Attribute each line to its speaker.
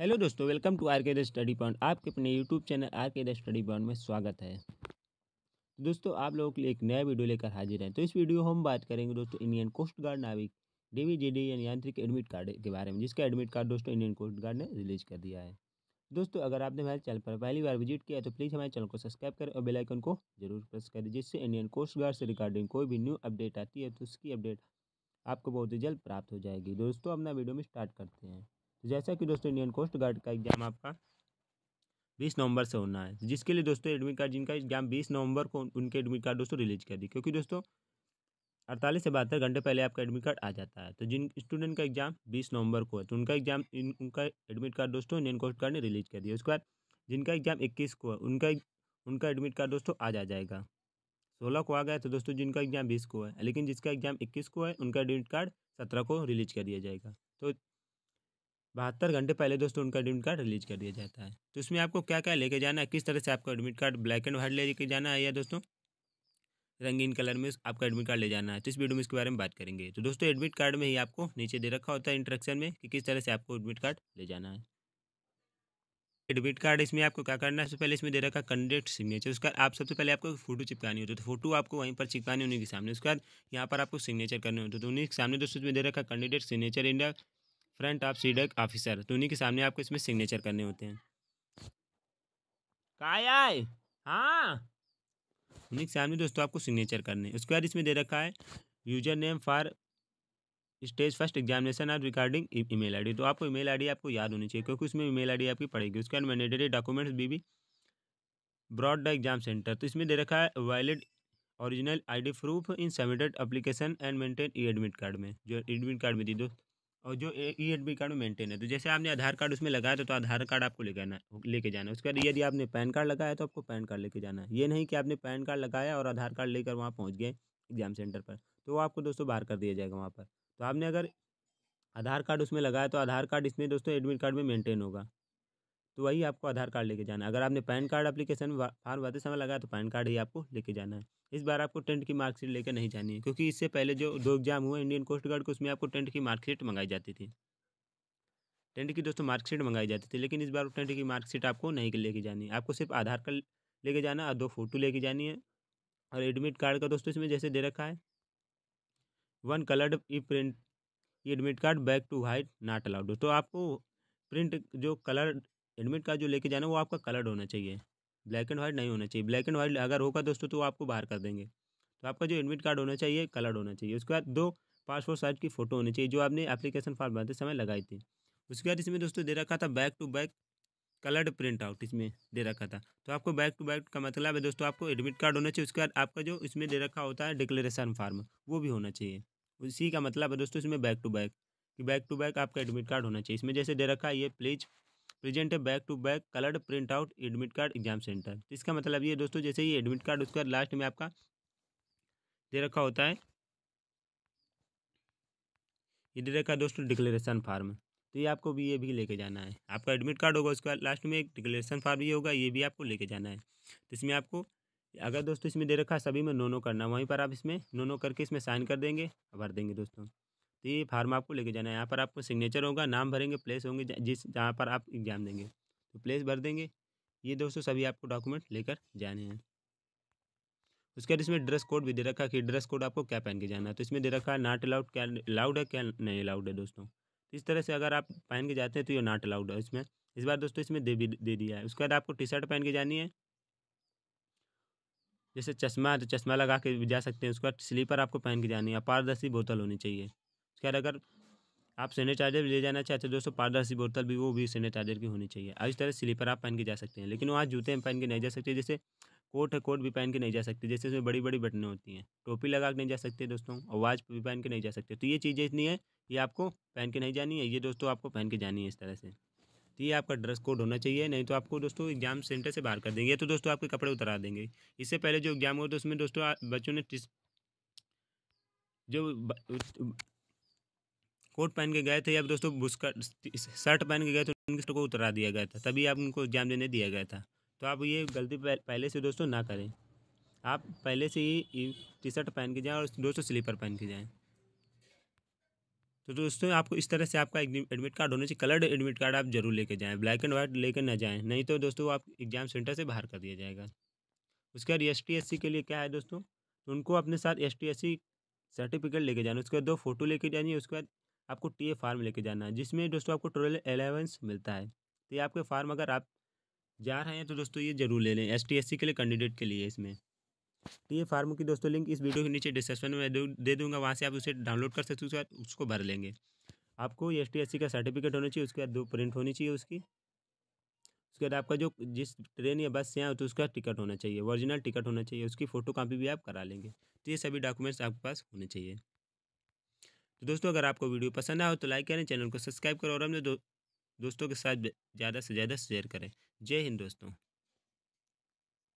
Speaker 1: hello दोस्तों welcome to R K the study point आपके अपने YouTube channel R K the study point में स्वागत है तो दोस्तों आप लोगों के लिए एक नया वीडियो लेकर हाजिर हैं तो इस वीडियो हम बात करेंगे दोस्तों इंडियन कोस्ट गार्ड नाविक डीवी जी डी यानी यांत्रिक एडमिट कार्ड के बारे में जिसका एडमिट कार्ड दोस्तों इंडियन कोस्ट गार्ड ने रिलीज कर दिया है दोस्तों अगर आपने हमारे चैनल पर पहली बार विजिट किया तो प्लीज़ हमारे चैनल को सब्सक्राइब करें और बेलाइकन को जरूर प्रेस करें जिससे इंडियन कोस्ट गार्ड से रिगार्डिंग कोई भी न्यू अपडेट आती है तो उसकी अपडेट आपको बहुत ही जल्द प्राप्त हो जाएगी दोस्तों अपना वीडियो में स्टार्ट करते हैं तो जैसा कि दोस्तों इंडियन कोस्ट गार्ड का एग्जाम आपका बीस नवंबर से होना है जिसके लिए दोस्तों एडमिट कार्ड जिनका एग्जाम बीस नवंबर को उनके एडमिट कार्ड दोस्तों रिलीज कर दी क्योंकि दोस्तों अड़तालीस से बहत्तर घंटे पहले आपका एडमिट कार्ड आ जाता है तो जिन स्टूडेंट का एग्जाम बीस नवंबर को है तो उनका एग्जाम उनका एडमिट कार्ड दोस्तों इंडियन कोस्ट गार्ड ने रिलीज कर दिया उसके बाद जिनका एग्जाम इक्कीस को है उनका उनका एडमिट कार्ड दोस्तों आज आ जाएगा सोलह को आ गया तो दोस्तों जिनका एग्जाम बीस को है लेकिन जिसका एग्जाम इक्कीस को है उनका एडमिट कार्ड सत्रह को रिलीज कर दिया जाएगा तो बहत्तर घंटे पहले दोस्तों उनका एडमिट कार्ड रिलीज कर दिया जाता है तो इसमें आपको क्या क्या लेके जाना है किस तरह से आपका admit card black and white लेके जाना है या दोस्तों रंगीन कलर में आपका एडमिट कार्ड ले जाना है तो इस वीडियो में इसके बारे में बात करेंगे तो दोस्तों एडमिट कार्ड में ही आपको नीचे दे रखा होता है इंट्रक्शन में कि किस तरह से आपको एडमिट कार्ड ले जाना है एडमिट कार्ड इसमें आपको क्या करना है सबसे पहले इसमें दे रखा कंडेक्ट सिग्नेचर उसका आप सबसे पहले आपको फोटो चिपकानी होती है तो फोटो आपको वहीं पर चिपकानी उन्हीं के सामने उसके बाद यहाँ पर आपको सिग्नेचर करने होते तो उन्हीं के सामने दोस्तों इसमें दे रखा candidate signature in the front of सीडक ऑफिसर तो उन्हीं के सामने आपको इसमें सिग्नेचर करने होते हैं काया है हाँ उन्हीं के सामने दोस्तों आपको सिग्नेचर करने उसके बाद इसमें दे रखा है user name for stage first examination are regarding email ID तो आपको ईमेल आईडी आपको याद होनी चाहिए क्योंकि उसमें ईमेल आईडी आपकी पड़ेगी उसके बाद mandatory documents be be brought the exam centre तो इसमें दे रखा है valid original ID proof in submitted application and mention e admit card में जो एडमिट कार्ड में दी दोस्त और जो ई एड बी कार्ड में मेंटेन है तो जैसे आपने आधार कार्ड उसमें लगाया तो, तो आधार कार्ड आपको ले जाना लेके जाना है उसके बाद यदि आपने पैन कार्ड लगाया तो आपको पैन कार्ड लेके जाना है ये नहीं कि आपने पैन कार्ड लगाया और आधार कार्ड लेकर वहाँ पहुँच गए एग्जाम सेंटर पर तो वो आपको दोस्तों बाहर कर दिया जाएगा वहाँ पर तो आपने अगर आधार कार्ड उसमें लगाया तो आधार कार्ड इसमें दोस्तों एडमिट कार्ड में मेंटेन होगा तो वही आपको आधार कार्ड लेके जाना है अगर आपने पैन कार्ड एप्लीकेशन फॉर्म भरते समय लगाया तो पैन कार्ड ही आपको लेके जाना है इस बार आपको टेंट की मार्कशीट लेकर नहीं जानी है क्योंकि इससे पहले जो दो एग्जाम हुए इंडियन कोस्ट गार्ड को उसमें आपको टेंट की मार्कशीट मंगाई जाती थी टेंट की दोस्तों मार्कशीट मंगाई जाती थी लेकिन इस बार टेंट की मार्कशीट आपको नहीं लेके जानी है आपको सिर्फ आधार कार्ड लेके जाना है और दो फोटो लेके जानी है और एडमिट कार्ड का दोस्तों इसमें जैसे दे रखा है one coloured e print admit card back to white not allowed दोस्तों आपको प्रिंट जो कलर एडमिट कार्ड जो लेके जाना है वो आपका कलर्ड होना चाहिए ब्लैक एंड वाइट नहीं होना चाहिए ब्लैक एंड वाइट अगर होगा दोस्तों तो वो आपको बाहर कर देंगे तो आपका जो एडमिट कार्ड होना चाहिए कलर्ड होना चाहिए उसके बाद दो पासपोर्ट साइज की फ़ोटो होनी चाहिए जो आपने एप्लीकेशन फॉर्म भरते समय लगाई थी उसके बाद इसमें दोस्तों दे रखा था back to back coloured print out इसमें दे रखा था तो आपको बैक टू बैक का मतलब है दोस्तों आपको एडमिट कार्ड होना चाहिए उसके बाद आपका जो इसमें दे रखा होता है डिक्लेरेशन फार्म वो भी होना चाहिए उसी का मतलब है दोस्तों इसमें बैक टू बैक कि बैक टू बैक आपका एडमिट कार्ड होना चाहिए इसमें जैसे दे रखा है ये प्लीज प्रेजेंट है back to back coloured print out admit card exam centre तो इसका मतलब ये दोस्तों जैसे ही एडमिट कार्ड उसका लास्ट में आपका दे रखा होता है ये दे रखा दोस्तों डिक्लेरेशन फार्म तो ये आपको भी ये भी लेके जाना है आपका एडमिट कार्ड होगा उसका लास्ट में एक डिक्लेरेशन फार्म ये होगा ये भी आपको लेके जाना है तो इसमें आपको अगर दोस्तों इसमें दे रखा है सभी में नो नो करना वहीं पर आप इसमें नो नो करके इसमें साइन कर देंगे भर देंगे दोस्तों तो ये फार्म आपको लेके जाना है यहाँ पर आपको सिग्नेचर होगा नाम भरेंगे प्लेस होंगे जिस जहाँ पर आप एग्ज़ाम देंगे तो प्लेस भर देंगे ये दोस्तों सभी आपको डॉक्यूमेंट लेकर जाने हैं उसके बाद इसमें ड्रेस कोड भी दे रखा है कि ड्रेस कोड आपको क्या पहन के जाना है तो इसमें दे रखा है नाट अलाउड क्या अलाउड है क्या नहीं अलाउड है दोस्तों तो इस तरह से अगर आप पहन के जाते हैं तो ये नाट अलाउड है इसमें इस बार दोस्तों इसमें दे भी दे दिया है उसके बाद आपको टी शर्ट पहन के जानी है जैसे चश्मा तो चश्मा लगा के जा सकते हैं उसके बाद स्लीपर आपको पहन के जानी है पारदर्शी बोतल होनी चाहिए खैर अगर आप सैनिटाइजर ले जाना चाहते हैं दोस्तों पारदर्शी बोतल भी वो भी सैनिटाइजर की होनी चाहिए और इस तरह स्लीपर आप पहन के जा सकते हैं लेकिन वहाँ जूते हम पहन के नहीं जा सकते जैसे कोट है कोट भी पहन के नहीं जा सकते जैसे उसमें बड़ी बड़ी बटनें होती हैं टोपी लगा के नहीं जा सकते दोस्तों और वाच भी पहन के नहीं जा सकते तो ये चीज़ें इतनी है ये आपको पहन के नहीं जानी है ये दोस्तों आपको पहन के जानी है इस तरह से तो ये आपका ड्रेस कोड होना चाहिए नहीं तो आपको दोस्तों एग्जाम सेंटर से बाहर कर देंगे तो दोस्तों आपके कपड़े उतरा देंगे इससे पहले जो एग्जाम हुआ तो उसमें दोस्तों बच्चों ने जो कोट पहन के गए थे या दोस्तों शर्ट पहन के गए थे उनके को उतरा दिया गया था तभी आप उनको एग्जाम देने दिया गया था तो आप ये गलती पहले से दोस्तों ना करें आप पहले से ही टी शर्ट पहन के जाएँ और दोस्तों स्लीपर पहन के जाएँ तो दोस्तों आपको इस तरह से आपका एडमिट कार्ड होना चाहिए कलर्ड एडमिट कार्ड आप जरूर लेके जाएं ब्लैक एंड वाइट लेके ना जाएं नहीं तो दोस्तों आप एग्ज़ाम सेंटर से बाहर कर दिया जाएगा उसके बाद एस टी के लिए क्या है दोस्तों उनको अपने साथ एस टी सर्टिफिकेट लेके जाना उसके बाद दो फोटो लेके जानी है उसके बाद आपको टी ए फार्म लेके जाना है जिसमें दोस्तों आपको टोटल अलेवेंस मिलता है तो ये आपके फार्म अगर आप जा रहे हैं तो दोस्तों ये जरूर ले लें एस टी के लिए कैंडिडेट के लिए इसमें तो ये फार्म की दोस्तों लिंक इस वीडियो के नीचे डिस्क्रिप्शन में दे दूंगा वहाँ से आप उसे डाउनलोड कर सकते हो उसको भर लेंगे आपको एस टी का सर्टिफिकेट होना चाहिए उसके बाद दो प्रिंट होनी चाहिए उसकी उसके बाद आपका जो जिस ट्रेन या बस से आए तो उसका टिकट होना चाहिए ओरिजिनल टिकट होना चाहिए उसकी फ़ोटो कापी भी आप करा लेंगे तो ये सभी डॉक्यूमेंट्स आपके पास होने चाहिए तो दोस्तों अगर आपको वीडियो पसंद आए तो लाइक करें चैनल को सब्सक्राइब करें और अपने दो, दोस्तों के साथ ज़्यादा से ज़्यादा शेयर करें जय हिंद दोस्तों